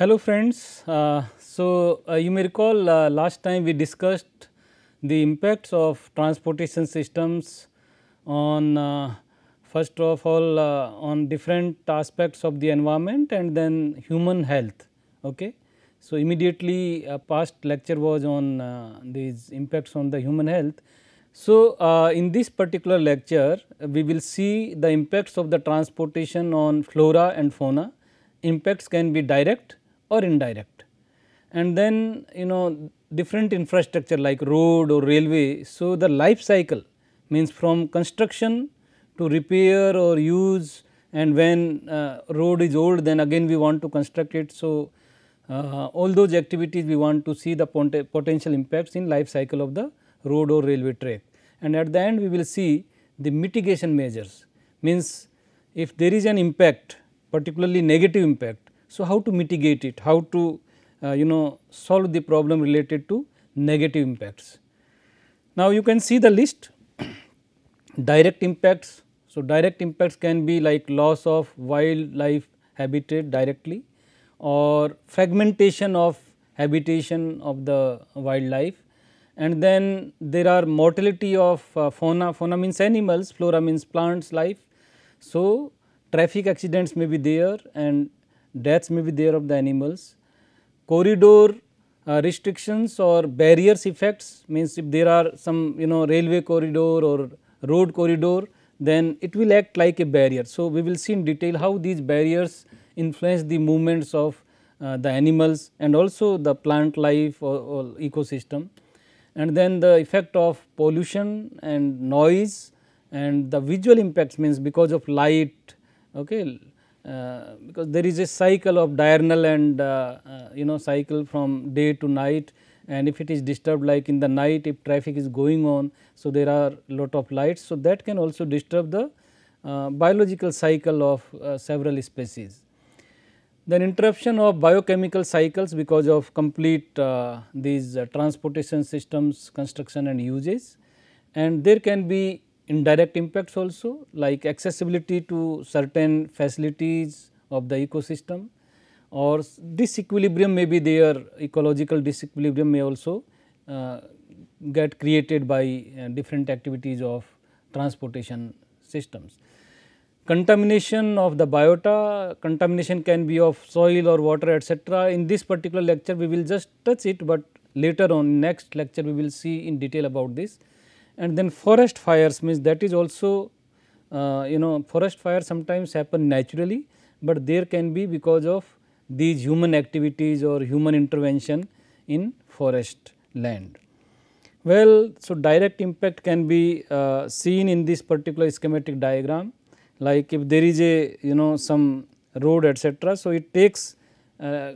Hello friends, uh, so uh, you may recall uh, last time we discussed the impacts of transportation systems on uh, first of all uh, on different aspects of the environment and then human health. Okay. So, immediately uh, past lecture was on these impacts on the human health. So, in this particular lecture we will see the impacts of the transportation on flora and fauna, impacts can be direct or indirect. And then you know different infrastructure like road or railway. So, the life cycle means from construction to repair or use and when uh, road is old then again we want to construct it. So, uh, all those activities we want to see the potential impacts in life cycle of the road or railway track and at the end we will see the mitigation measures means if there is an impact particularly negative impact so, how to mitigate it, how to uh, you know solve the problem related to negative impacts. Now, you can see the list direct impacts. So, direct impacts can be like loss of wildlife habitat directly or fragmentation of habitation of the wildlife and then there are mortality of uh, fauna, fauna means animals, flora means plants life. So, traffic accidents may be there and deaths may be there of the animals. Corridor uh, restrictions or barriers effects means if there are some you know railway corridor or road corridor then it will act like a barrier. So, we will see in detail how these barriers influence the movements of uh, the animals and also the plant life or, or, ecosystem. And then the effect of pollution and noise and the visual impacts means because of light, okay, uh, because there is a cycle of diurnal and uh, uh, you know cycle from day to night and if it is disturbed like in the night if traffic is going on. So, there are lot of lights. So, that can also disturb the uh, biological cycle of uh, several species. Then interruption of biochemical cycles because of complete uh, these transportation systems construction and uses and there can be indirect impacts also like accessibility to certain facilities of the ecosystem or disequilibrium may be there ecological disequilibrium may also uh, get created by uh, different activities of transportation systems. Contamination of the biota, contamination can be of soil or water etc. In this particular lecture we will just touch it, but later on next lecture we will see in detail about this and then forest fires means that is also uh, you know forest fires sometimes happen naturally, but there can be because of these human activities or human intervention in forest land. Well, so direct impact can be uh, seen in this particular schematic diagram like if there is a you know some road etc. So, it takes uh,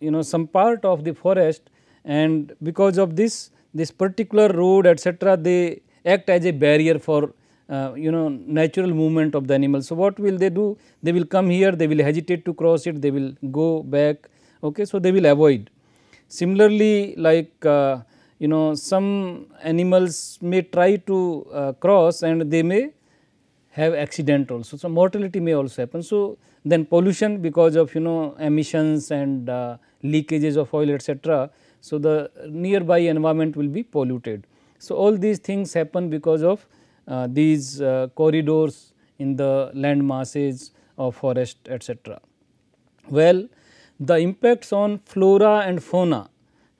you know some part of the forest and because of this this particular road etc., they act as a barrier for uh, you know natural movement of the animal. So, what will they do? They will come here, they will hesitate to cross it, they will go back, okay. so they will avoid. Similarly, like uh, you know some animals may try to uh, cross and they may have accident also. So, mortality may also happen. So, then pollution because of you know emissions and uh, leakages of oil etc., so, the nearby environment will be polluted. So, all these things happen because of uh, these uh, corridors in the land masses of forest etc. Well, the impacts on flora and fauna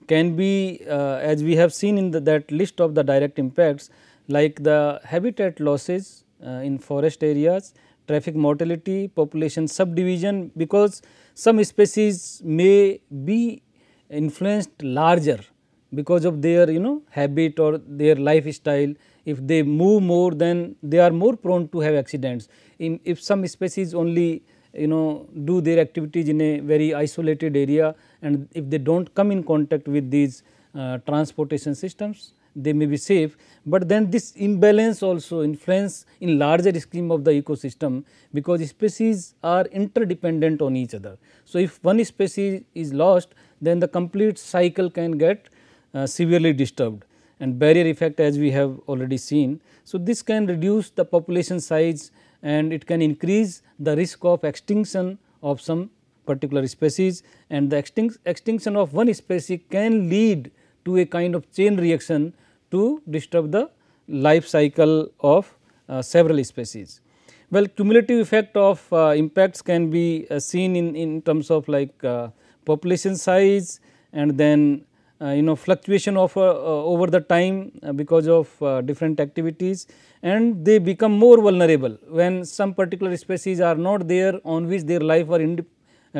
can be uh, as we have seen in the, that list of the direct impacts like the habitat losses uh, in forest areas, traffic mortality, population subdivision because some species may be influenced larger because of their you know habit or their lifestyle if they move more then they are more prone to have accidents in if some species only you know do their activities in a very isolated area and if they don't come in contact with these uh, transportation systems they may be safe but then this imbalance also influence in larger scheme of the ecosystem because species are interdependent on each other so if one species is lost then the complete cycle can get uh, severely disturbed and barrier effect as we have already seen. So, this can reduce the population size and it can increase the risk of extinction of some particular species and the extinct, extinction of one species can lead to a kind of chain reaction to disturb the life cycle of uh, several species. Well, cumulative effect of uh, impacts can be uh, seen in, in terms of like uh, population size and then uh, you know fluctuation of uh, uh over the time uh, because of uh, different activities and they become more vulnerable when some particular species are not there on which their life are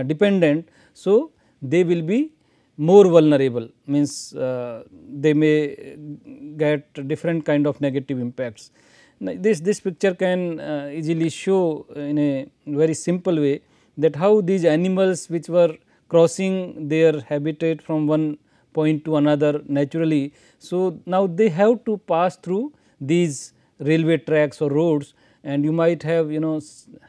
dependent. So, they will be more vulnerable means they may get different kind of negative impacts. Now, this, this picture can easily show in a very simple way that how these animals which were crossing their habitat from one point to another naturally. So, now they have to pass through these railway tracks or roads and you might have you know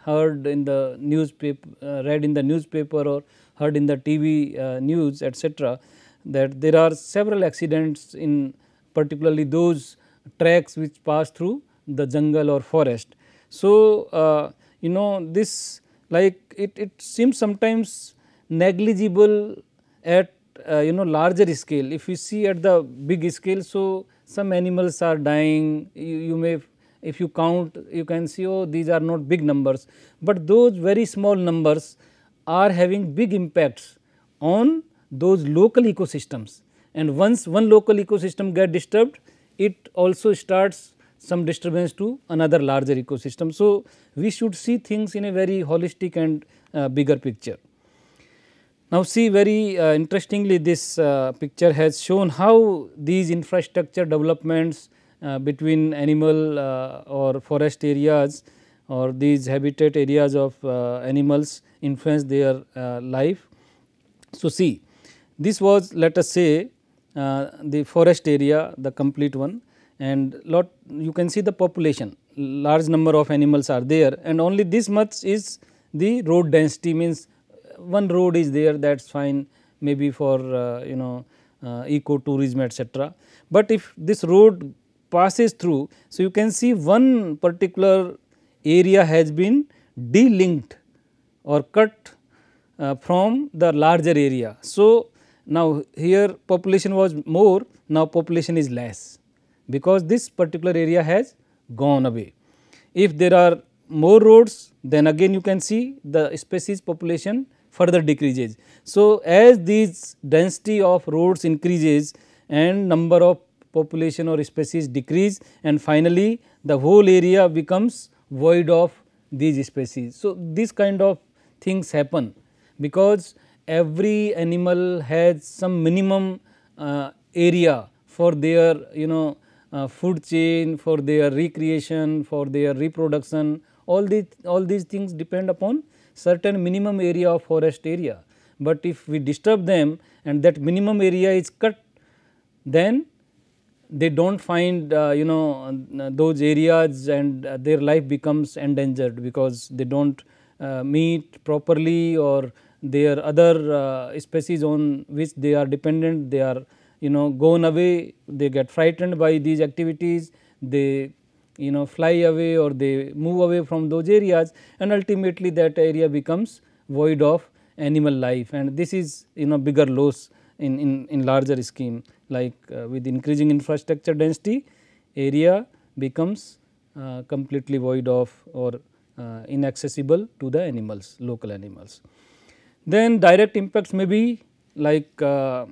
heard in the newspaper, uh, read in the newspaper or heard in the TV uh, news etc. that there are several accidents in particularly those tracks which pass through the jungle or forest. So, uh, you know this like it, it seems sometimes negligible at uh, you know larger scale. If you see at the big scale, so some animals are dying, you, you may if you count you can see oh these are not big numbers, but those very small numbers are having big impacts on those local ecosystems and once one local ecosystem get disturbed it also starts some disturbance to another larger ecosystem. So, we should see things in a very holistic and uh, bigger picture. Now, see very uh, interestingly this uh, picture has shown how these infrastructure developments uh, between animal uh, or forest areas or these habitat areas of uh, animals influence their uh, life. So, see this was let us say the forest area the complete one and lot you can see the population large number of animals are there and only this much is the road density means one road is there that is fine maybe for uh, you know uh, eco tourism etc. But if this road passes through, so you can see one particular area has been delinked or cut uh, from the larger area. So, now here population was more, now population is less because this particular area has gone away. If there are more roads, then again you can see the species population further decreases. So, as these density of roads increases and number of population or species decrease and finally, the whole area becomes void of these species. So, this kind of things happen because every animal has some minimum uh, area for their you know uh, food chain, for their recreation, for their reproduction all these all these things depend upon certain minimum area of forest area, but if we disturb them and that minimum area is cut then they do not find uh, you know uh, those areas and uh, their life becomes endangered because they do not uh, meet properly or their other uh, species on which they are dependent they are you know gone away they get frightened by these activities they you know fly away or they move away from those areas and ultimately that area becomes void of animal life and this is you know bigger loss in, in, in larger scheme like uh, with increasing infrastructure density area becomes uh, completely void of or uh, inaccessible to the animals local animals. Then direct impacts may be like uh,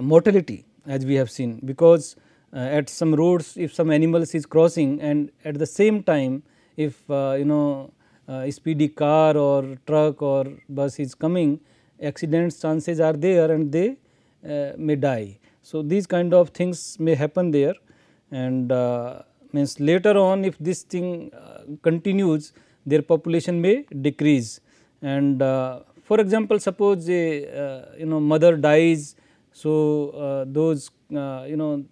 mortality as we have seen because uh, at some roads if some animals is crossing and at the same time if uh, you know a uh, speedy car or truck or bus is coming accidents chances are there and they may die. So, these kind of things may happen there and means later on if this thing continues their population may decrease and for example, suppose a you know mother dies. So, those you know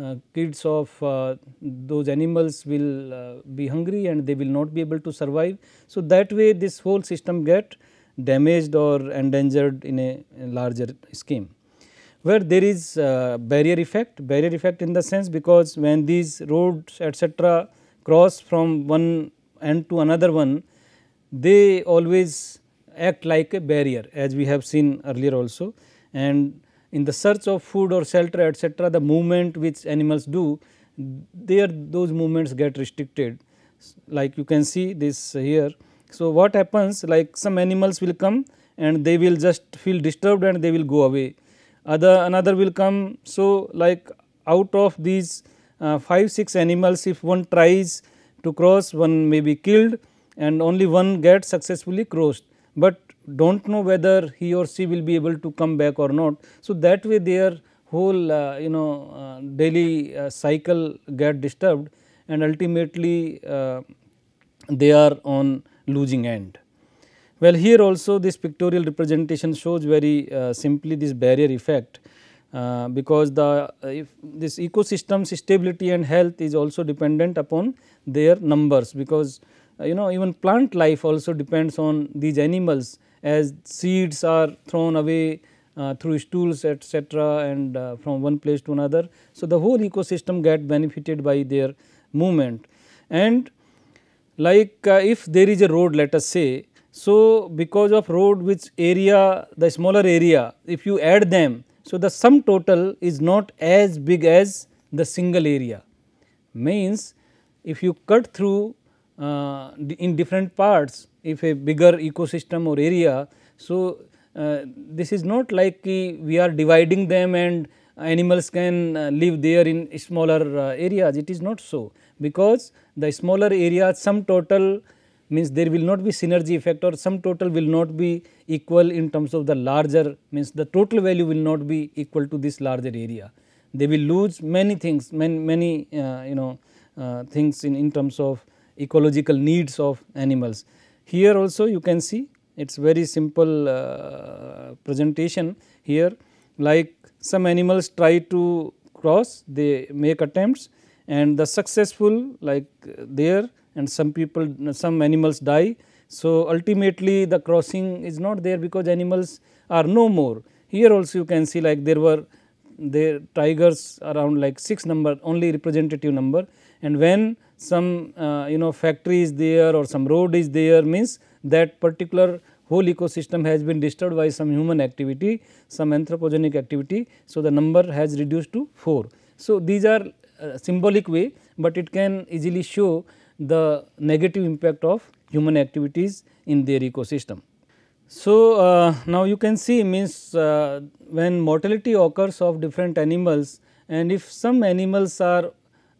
uh, kids of uh, those animals will uh, be hungry and they will not be able to survive. So, that way this whole system get damaged or endangered in a larger scheme. Where there is barrier effect, barrier effect in the sense because when these roads etc cross from one end to another one, they always act like a barrier as we have seen earlier also and in the search of food or shelter etc., the movement which animals do there those movements get restricted like you can see this here. So, what happens like some animals will come and they will just feel disturbed and they will go away other another will come. So, like out of these uh, 5 6 animals if one tries to cross one may be killed and only one gets successfully crossed, but do not know whether he or she will be able to come back or not. So, that way their whole uh, you know uh, daily uh, cycle get disturbed and ultimately uh, they are on losing end. Well, here also this pictorial representation shows very uh, simply this barrier effect uh, because the if this ecosystem's stability and health is also dependent upon their numbers because you know even plant life also depends on these animals as seeds are thrown away uh, through stools etc and uh, from one place to another. So, the whole ecosystem get benefited by their movement and like uh, if there is a road let us say. So, because of road which area the smaller area if you add them. So, the sum total is not as big as the single area means if you cut through uh, in different parts if a bigger ecosystem or area. So, uh, this is not like we are dividing them and animals can uh, live there in smaller uh, areas, it is not so because the smaller area sum total means there will not be synergy effect or sum total will not be equal in terms of the larger means the total value will not be equal to this larger area. They will lose many things many, many uh, you know uh, things in, in terms of ecological needs of animals. Here also you can see it is very simple uh, presentation here like some animals try to cross they make attempts and the successful like uh, there and some people some animals die. So, ultimately the crossing is not there because animals are no more. Here also you can see like there were there tigers around like 6 number only representative number and when some uh, you know factory is there or some road is there means that particular whole ecosystem has been disturbed by some human activity, some anthropogenic activity. So, the number has reduced to 4. So, these are uh, symbolic way, but it can easily show the negative impact of human activities in their ecosystem. So, uh, now you can see means uh, when mortality occurs of different animals and if some animals are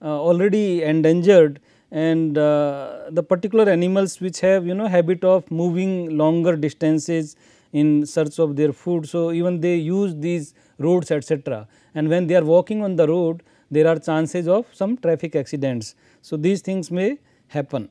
uh, already endangered and uh, the particular animals which have you know habit of moving longer distances in search of their food. So, even they use these roads etc. and when they are walking on the road there are chances of some traffic accidents. So, these things may happen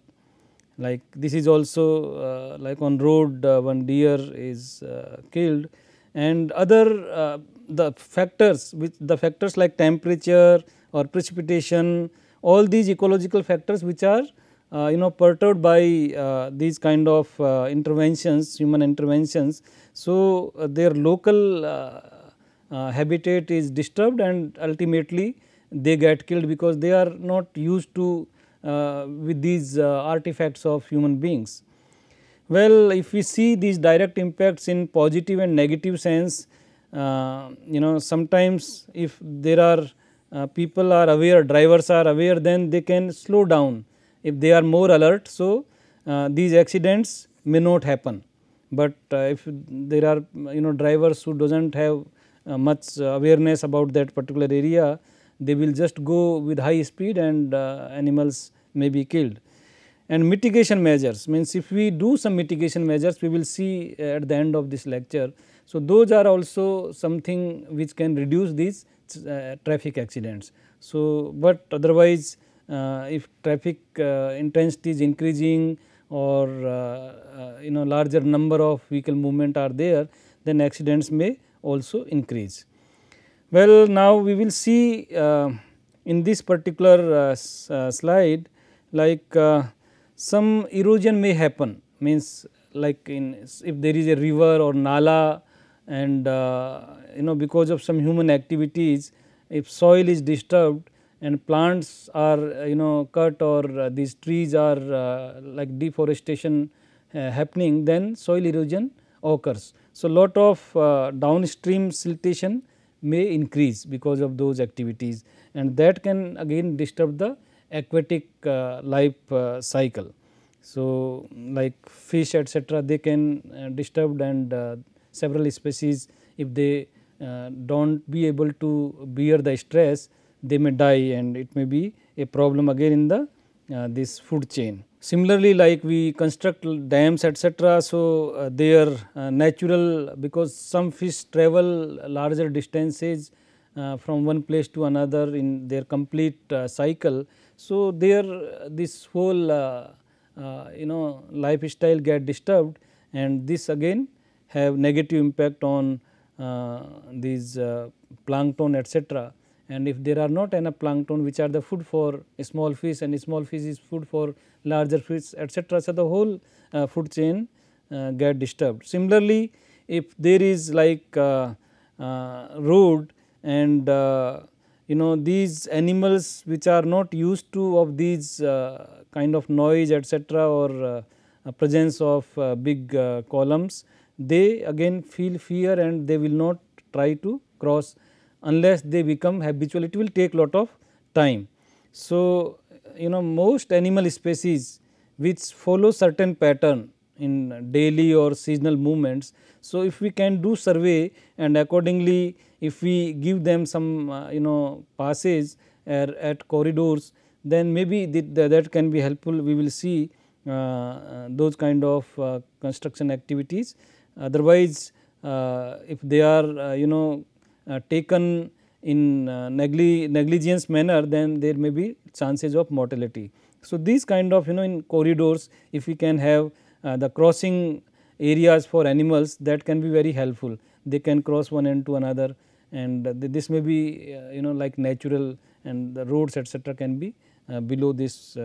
like this is also uh, like on road uh, one deer is uh, killed and other uh, the factors which the factors like temperature, or precipitation all these ecological factors which are uh, you know perturbed by uh, these kind of uh, interventions human interventions. So, uh, their local uh, uh, habitat is disturbed and ultimately they get killed because they are not used to with these artifacts of human beings. Well, if we see these direct impacts in positive and negative sense you know sometimes if there are uh, people are aware, drivers are aware then they can slow down if they are more alert. So, uh, these accidents may not happen, but uh, if there are you know drivers who does not have uh, much awareness about that particular area, they will just go with high speed and uh, animals may be killed. And mitigation measures means if we do some mitigation measures, we will see at the end of this lecture. So, those are also something which can reduce these uh, traffic accidents. So, but otherwise uh, if traffic uh, intensity is increasing or you know larger number of vehicle movement are there then accidents may also increase. Well, now we will see in this particular slide like some erosion may happen means like in if there is a river or nala and uh, you know because of some human activities if soil is disturbed and plants are uh, you know cut or uh, these trees are like deforestation happening then soil erosion occurs. So, lot of downstream siltation may increase because of those activities and that can again disturb the aquatic uh, life uh, cycle. So, like fish etcetera they can uh, disturbed and several species if they uh, do not be able to bear the stress they may die and it may be a problem again in the uh, this food chain. Similarly, like we construct dams etc. So, uh, they are uh, natural because some fish travel larger distances uh, from one place to another in their complete uh, cycle. So, their this whole uh, you know lifestyle get disturbed and this again have negative impact on uh, these uh, plankton etc. And if there are not enough plankton which are the food for small fish and small fish is food for larger fish etc. So, the whole uh, food chain uh, get disturbed. Similarly, if there is like uh, uh, road and you know these animals which are not used to of these kind of noise etc. or presence of big columns they again feel fear and they will not try to cross unless they become habitual it will take lot of time. So, you know most animal species which follow certain pattern in daily or seasonal movements. So, if we can do survey and accordingly if we give them some uh, you know passes at, er, at corridors then maybe that, that can be helpful we will see uh, uh those kind of uh, construction activities otherwise uh, if they are uh, you know uh, taken in negli negligence manner then there may be chances of mortality. So, these kind of you know in corridors if we can have the crossing areas for animals that can be very helpful. They can cross one end to another and this may be you know like natural and the roads etc., can be below this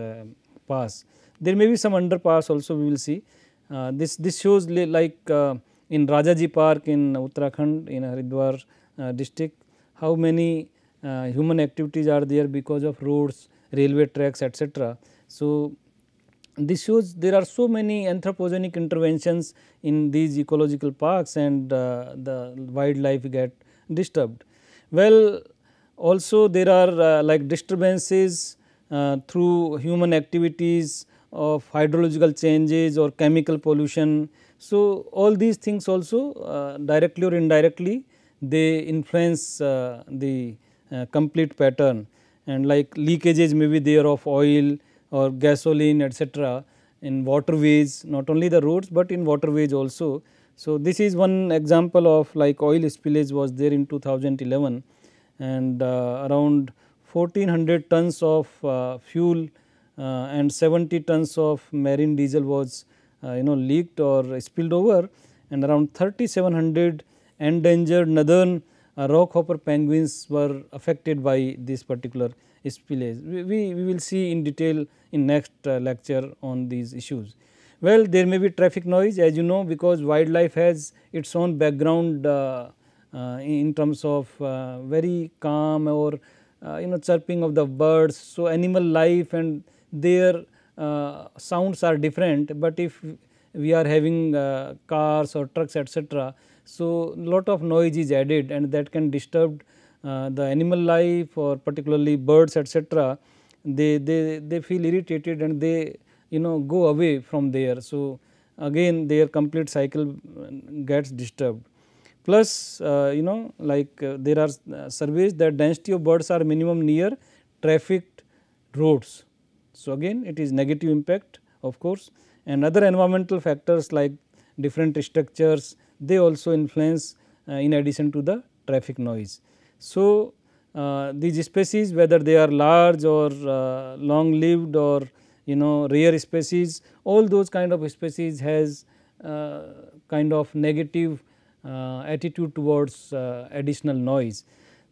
pass. There may be some underpass also we will see uh, this, this shows like uh, in Rajaji Park in Uttarakhand in Haridwar uh, district how many human activities are there because of roads, railway tracks etc. So, this shows there are so many anthropogenic interventions in these ecological parks and uh, the wildlife get disturbed. Well, also there are uh, like disturbances uh, through human activities of hydrological changes or chemical pollution. So, all these things also uh, directly or indirectly they influence uh, the uh, complete pattern and like leakages may be there of oil or gasoline etc. in waterways not only the roads, but in waterways also. So, this is one example of like oil spillage was there in 2011 and uh, around 1400 tons of uh, fuel uh, and 70 tons of marine diesel was uh, you know leaked or spilled over and around 3700 endangered northern uh, rockhopper penguins were affected by this particular spillage. We, we will see in detail in next lecture on these issues. Well, there may be traffic noise as you know because wildlife has its own background uh, uh, in terms of uh, very calm or you know chirping of the birds. So, animal life and their uh, sounds are different, but if we are having uh, cars or trucks etc. So, lot of noise is added and that can disturb uh, the animal life or particularly birds etc. They, they, they feel irritated and they you know go away from there. So, again their complete cycle gets disturbed. Plus uh, you know like uh, there are surveys that density of birds are minimum near trafficked roads so, again it is negative impact of course and other environmental factors like different structures they also influence uh, in addition to the traffic noise. So, uh, these species whether they are large or uh, long lived or you know rare species all those kind of species has uh, kind of negative uh, attitude towards uh, additional noise.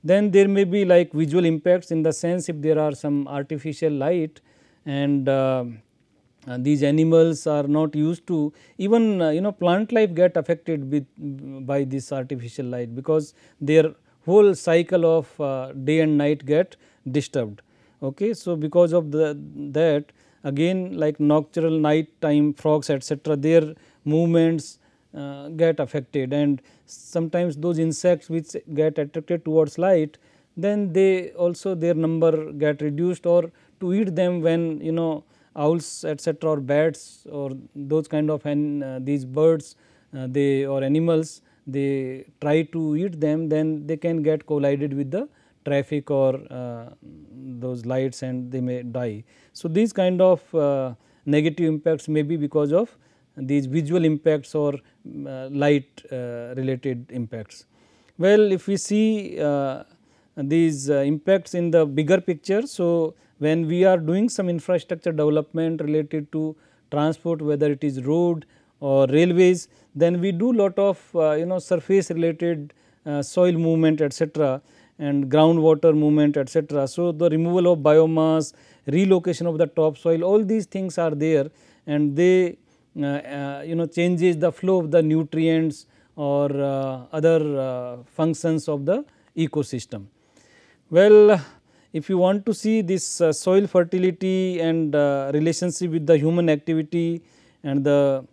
Then there may be like visual impacts in the sense if there are some artificial light and, and um, uh, these animals are not used to even uh, you know plant life get affected with, by this artificial light because their whole cycle of uh, day and night get disturbed. Okay. So, because of the that again like nocturnal night time frogs etc., their movements uh, get affected and sometimes those insects which get attracted towards light then they also their number get reduced or to eat them when you know owls etc or bats or those kind of an, uh, these birds uh, they or animals they try to eat them then they can get collided with the traffic or uh, those lights and they may die. So, these kind of uh, negative impacts may be because of these visual impacts or uh, light uh, related impacts. Well, if we see these impacts in the bigger picture, so when we are doing some infrastructure development related to transport whether it is road or railways then we do lot of uh, you know surface related uh, soil movement etc and groundwater movement etc. So, the removal of biomass, relocation of the topsoil all these things are there and they uh, uh you know changes the flow of the nutrients or uh, other uh, functions of the ecosystem. Well, if you want to see this uh, soil fertility and uh, relationship with the human activity and the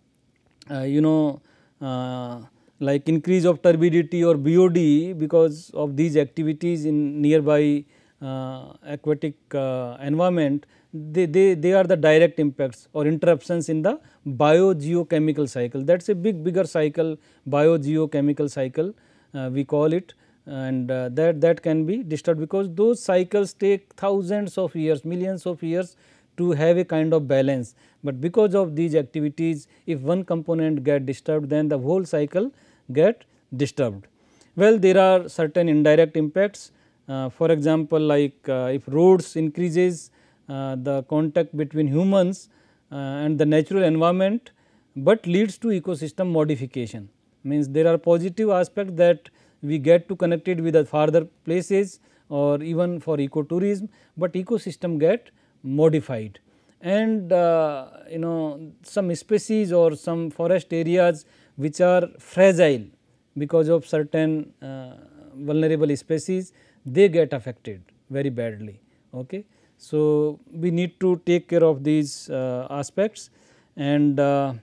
uh, you know uh, like increase of turbidity or BOD because of these activities in nearby uh, aquatic uh, environment, they, they, they are the direct impacts or interruptions in the biogeochemical cycle. That is a big bigger cycle biogeochemical cycle we call it and uh, that, that can be disturbed because those cycles take thousands of years, millions of years to have a kind of balance. But because of these activities if one component get disturbed then the whole cycle get disturbed. Well there are certain indirect impacts uh, for example, like uh, if roads increases uh, the contact between humans uh, and the natural environment, but leads to ecosystem modification means there are positive aspects that we get to connect it with the farther places or even for ecotourism, but ecosystem get modified. And uh, you know some species or some forest areas which are fragile because of certain uh, vulnerable species they get affected very badly. Okay. So, we need to take care of these uh, aspects and uh,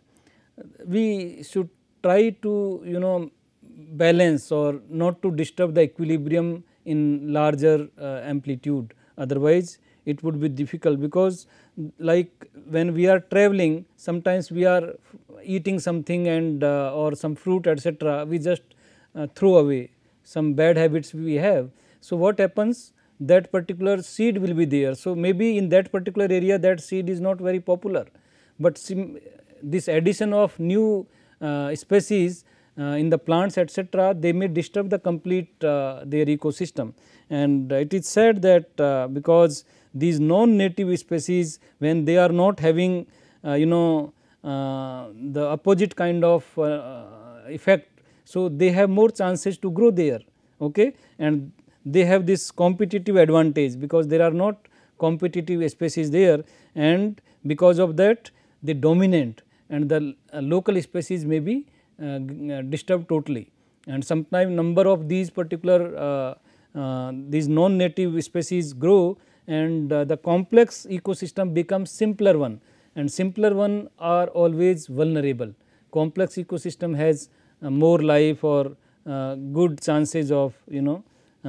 we should try to you know balance or not to disturb the equilibrium in larger uh, amplitude otherwise it would be difficult because like when we are traveling sometimes we are eating something and uh, or some fruit etc we just uh, throw away some bad habits we have so what happens that particular seed will be there so maybe in that particular area that seed is not very popular but this addition of new uh, species uh, in the plants etc., they may disturb the complete uh, their ecosystem. And it is said that uh, because these non-native species when they are not having you know the opposite kind of effect. So, they have more chances to grow there okay and they have this competitive advantage because there are not competitive species there and because of that they dominant and the local species may be uh, uh, disturbed totally and sometimes number of these particular uh, these non-native species grow and the complex ecosystem becomes simpler one and simpler one are always vulnerable. Complex ecosystem has more life or good chances of you know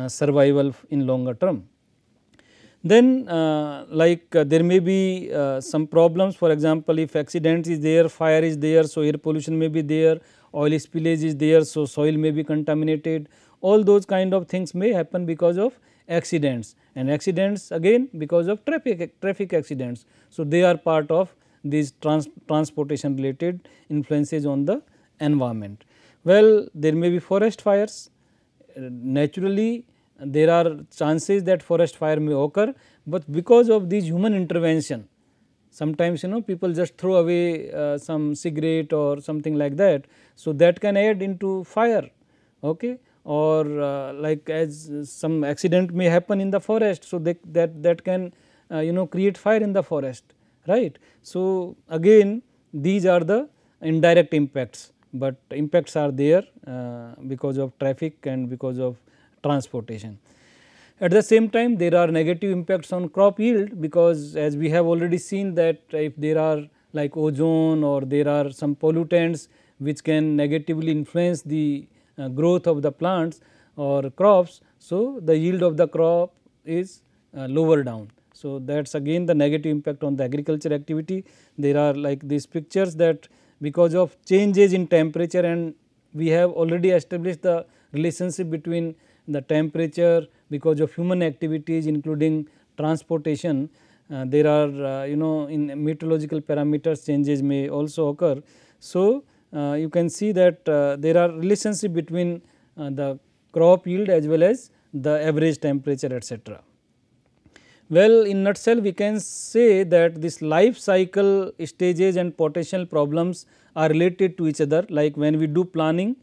survival in longer term. Then uh, like uh, there may be uh, some problems for example, if accident is there, fire is there, so air pollution may be there oil spillage is there. So, soil may be contaminated all those kind of things may happen because of accidents and accidents again because of traffic, traffic accidents. So, they are part of these trans, transportation related influences on the environment. Well, there may be forest fires naturally there are chances that forest fire may occur, but because of these human intervention sometimes you know people just throw away uh, some cigarette or something like that. So, that can add into fire okay or uh, like as some accident may happen in the forest. So, they, that that can uh, you know create fire in the forest right. So, again these are the indirect impacts, but impacts are there uh, because of traffic and because of transportation. At the same time there are negative impacts on crop yield because as we have already seen that if there are like ozone or there are some pollutants which can negatively influence the uh, growth of the plants or crops. So, the yield of the crop is uh, lower down. So, that is again the negative impact on the agriculture activity. There are like these pictures that because of changes in temperature and we have already established the relationship between the temperature because of human activities including transportation uh, there are uh, you know in meteorological parameters changes may also occur. So, uh, you can see that uh, there are relationship between uh, the crop yield as well as the average temperature etc. Well, in nutshell we can say that this life cycle stages and potential problems are related to each other like when we do planning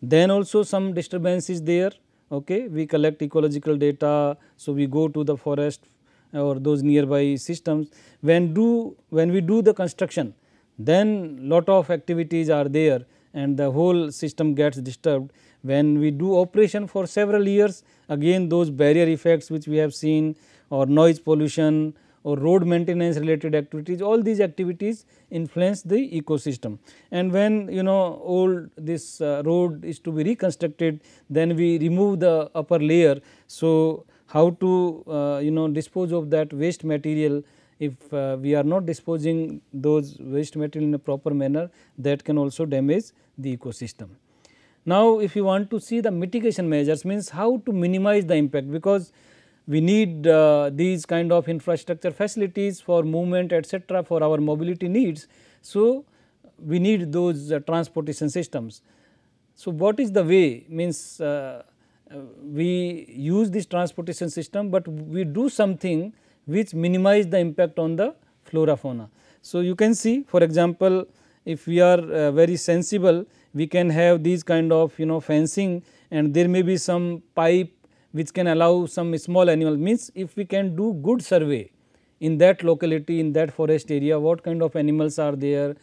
then also some disturbance is there okay we collect ecological data so we go to the forest or those nearby systems when do when we do the construction then lot of activities are there and the whole system gets disturbed when we do operation for several years again those barrier effects which we have seen or noise pollution or road maintenance related activities all these activities influence the ecosystem. And when you know old this uh, road is to be reconstructed then we remove the upper layer. So, how to uh, you know dispose of that waste material if uh, we are not disposing those waste material in a proper manner that can also damage the ecosystem. Now, if you want to see the mitigation measures means how to minimize the impact because we need uh, these kind of infrastructure facilities for movement etc., for our mobility needs. So, we need those uh, transportation systems. So, what is the way means uh, uh, we use this transportation system, but we do something which minimize the impact on the flora fauna. So, you can see for example, if we are uh, very sensible we can have these kind of you know fencing and there may be some pipe which can allow some small animal means if we can do good survey in that locality in that forest area what kind of animals are there,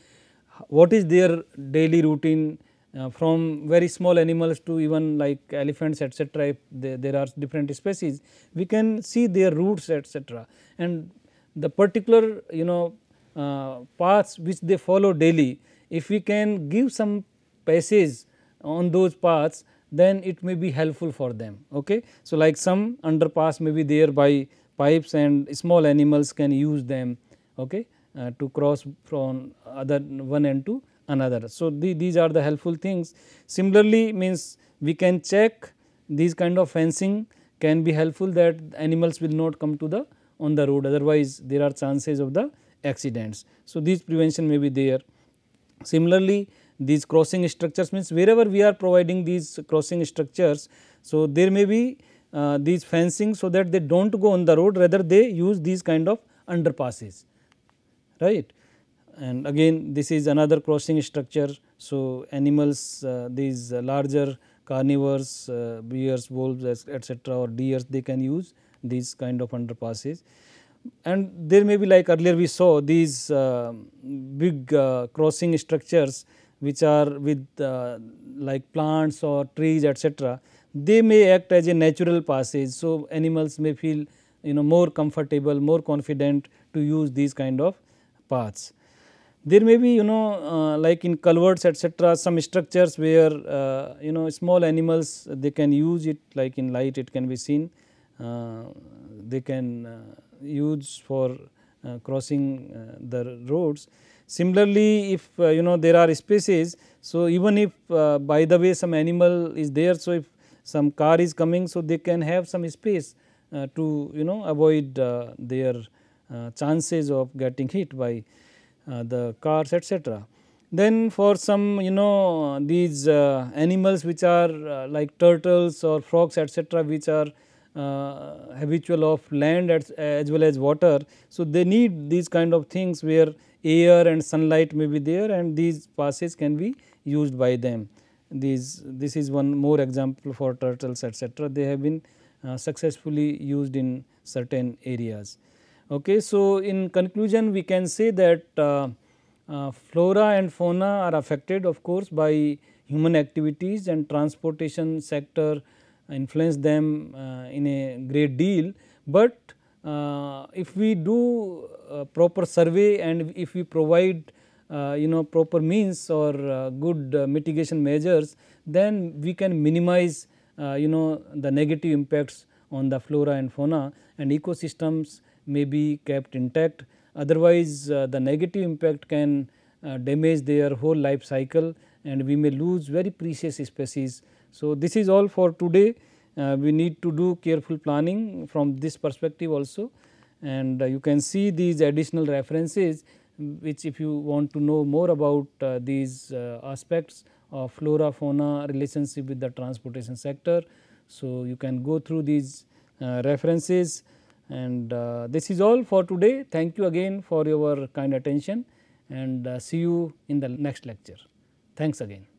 what is their daily routine uh, from very small animals to even like elephants etc. if they, there are different species we can see their roots etc. and the particular you know uh, paths which they follow daily if we can give some passage on those paths then it may be helpful for them. Okay. So, like some underpass may be there by pipes and small animals can use them okay, uh, to cross from other one end to another. So, the, these are the helpful things. Similarly, means we can check these kind of fencing can be helpful that animals will not come to the on the road otherwise there are chances of the accidents. So, these prevention may be there. Similarly, these crossing structures means wherever we are providing these crossing structures. So, there may be uh, these fencing so that they do not go on the road rather they use these kind of underpasses right. And again this is another crossing structure. So, animals uh, these larger carnivores uh, bears, wolves etc. or deers they can use these kind of underpasses and there may be like earlier we saw these uh, big uh, crossing structures which are with uh, like plants or trees etc., they may act as a natural passage. So, animals may feel you know more comfortable, more confident to use these kind of paths. There may be you know uh, like in culverts etc., some structures where uh, you know small animals they can use it like in light it can be seen, uh, they can uh, use for uh, crossing the roads. Similarly, if uh, you know there are spaces, so even if uh, by the way some animal is there, so if some car is coming, so they can have some space uh, to you know avoid their chances of getting hit by the cars etc. Then for some you know these animals which are like turtles or frogs etc., which are uh, habitual of land as, as, well as water. So, they need these kind of things where air and sunlight may be there and these passes can be used by them. These this is one more example for turtles etc. They have been uh, successfully used in certain areas. Okay, so in conclusion, we can say that uh, uh, flora and fauna are affected of course by human activities and transportation sector, influence them uh, in a great deal, but uh, if we do uh, proper survey and if we provide you know proper means or good mitigation measures, then we can minimize you know the negative impacts on the flora and fauna and ecosystems may be kept intact. Otherwise, the negative impact can damage their whole life cycle and we may lose very precious species so, this is all for today uh, we need to do careful planning from this perspective also and uh, you can see these additional references which if you want to know more about uh, these uh, aspects of flora fauna relationship with the transportation sector. So, you can go through these uh, references and uh, this is all for today. Thank you again for your kind attention and see you in the next lecture. Thanks again.